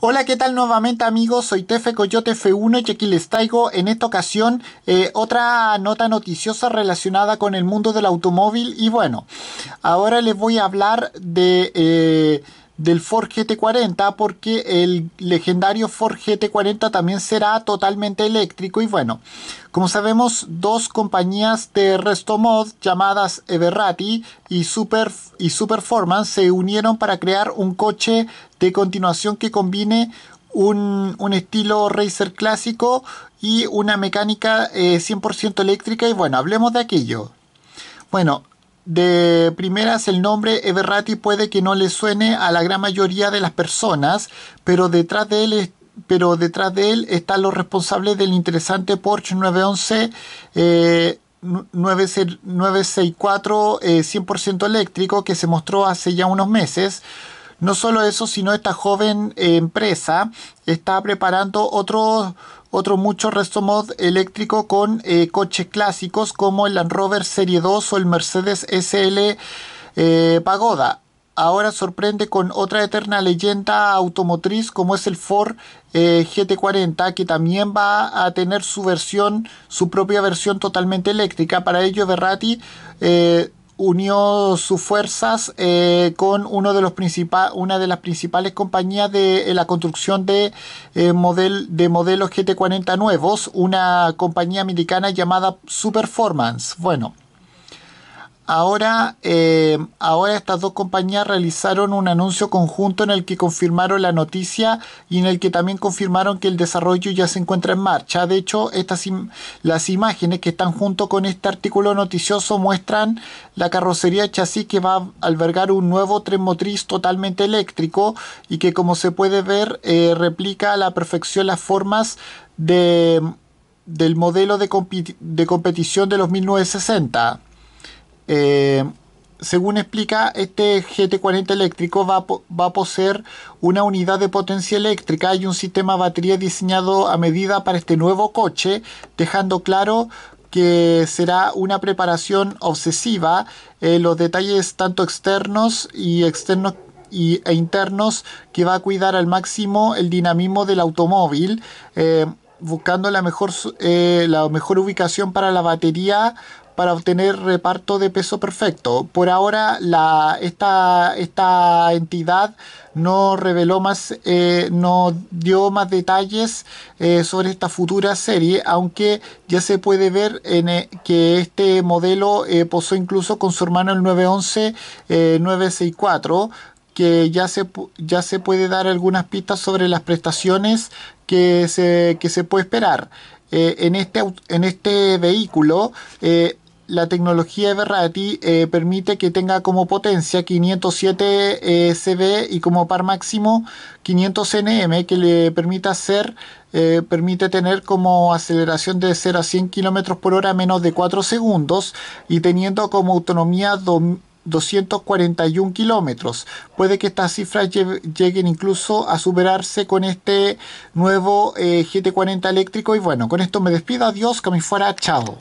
Hola, ¿qué tal nuevamente amigos? Soy Tefe Coyote F1 y aquí les traigo en esta ocasión eh, otra nota noticiosa relacionada con el mundo del automóvil y bueno, ahora les voy a hablar de... Eh, del Ford GT40 porque el legendario Ford GT40 también será totalmente eléctrico y bueno, como sabemos dos compañías de resto mod llamadas Everrati y, Super, y Superformance se unieron para crear un coche de continuación que combine un, estilo racer clásico y una mecánica 100% eh, eléctrica y bueno, hablemos de aquello. Bueno, de primeras, el nombre Everratti puede que no le suene a la gran mayoría de las personas, pero detrás de él pero detrás de él están los responsables del interesante Porsche 911 964 100% eléctrico que se mostró hace ya unos meses. No solo eso, sino esta joven eh, empresa está preparando otro, mucho resto mod eléctrico con eh, coches clásicos como el Land Rover Serie 2 o el Mercedes SL eh, Pagoda. Ahora sorprende con otra eterna leyenda automotriz como es el Ford GT40 que también va a tener su versión, su propia versión totalmente eléctrica. Para ello Berrati unió sus fuerzas eh, con uno de los una de las principales compañías de eh, la construcción de, eh, de modelos GT40 nuevos, una compañía americana llamada Superformance. Bueno, Ahora, eh, ahora estas dos compañías realizaron un anuncio conjunto en el que confirmaron la noticia y en el que también confirmaron que el desarrollo ya se encuentra en marcha. De hecho, estas las imágenes que están junto con este artículo noticioso muestran la carrocería chasis que va a albergar un nuevo tren motriz totalmente eléctrico y que como se puede ver eh, replica a la perfección las formas de, del modelo de, de competición de los 1960. Eh, según explica, este GT40 eléctrico va, a poseer una unidad de potencia eléctrica y un sistema de batería diseñado a medida para este nuevo coche, dejando claro que será una preparación obsesiva. Eh, los detalles tanto externos y externos y, e internos que va a cuidar al máximo el dinamismo del automóvil. Eh, buscando la mejor, la mejor ubicación para la batería para obtener reparto de peso perfecto. Por ahora, la, esta, esta entidad no reveló más, eh, no dio más detalles eh, sobre esta futura serie, aunque ya se puede ver en, eh, que este modelo posó incluso con su hermano el 911 964 que ya se, ya se puede dar algunas pistas sobre las prestaciones que se, se puede esperar. en, este, en este vehículo la tecnología Berrati eh, permite que tenga como potencia 507 CV CB y como par máximo 500 NM que le permite eh, permite tener como aceleración de 0 a 100 km por hora menos de 4 segundos y teniendo como autonomía 241 km. Puede que estas cifras lleguen incluso a superarse con este nuevo eh, GT40 eléctrico. Y bueno, con esto me despido. Adiós, que me fuera. Chao.